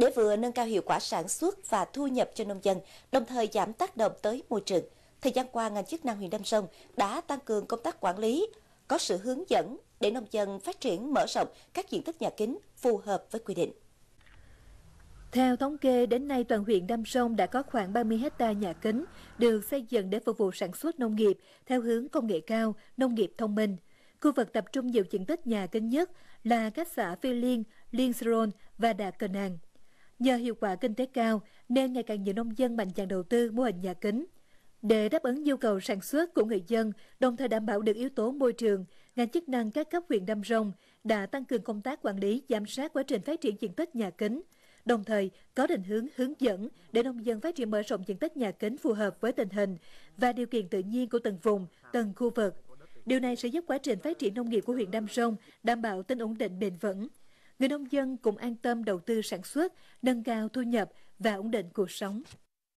để vừa nâng cao hiệu quả sản xuất và thu nhập cho nông dân, đồng thời giảm tác động tới môi trường. Thời gian qua, ngành chức năng huyện Đâm Sông đã tăng cường công tác quản lý, có sự hướng dẫn để nông dân phát triển mở rộng các diện tích nhà kính phù hợp với quy định. Theo thống kê, đến nay toàn huyện Đam Sông đã có khoảng 30 hecta nhà kính được xây dựng để phục vụ sản xuất nông nghiệp theo hướng công nghệ cao, nông nghiệp thông minh. Khu vực tập trung nhiều diện tích nhà kính nhất là các xã Phi Liên, Liên Sơn và Đà Cờ Nàng. Nhờ hiệu quả kinh tế cao nên ngày càng nhiều nông dân mạnh dạn đầu tư mô hình nhà kính. Để đáp ứng nhu cầu sản xuất của người dân, đồng thời đảm bảo được yếu tố môi trường, ngành chức năng các cấp huyện Đam Rông đã tăng cường công tác quản lý, giám sát quá trình phát triển diện tích nhà kính, đồng thời có định hướng hướng dẫn để nông dân phát triển mở rộng diện tích nhà kính phù hợp với tình hình và điều kiện tự nhiên của từng vùng, từng khu vực. Điều này sẽ giúp quá trình phát triển nông nghiệp của huyện Đam Rông đảm bảo tính ổn định bền vững, người nông dân cũng an tâm đầu tư sản xuất, nâng cao thu nhập và ổn định cuộc sống.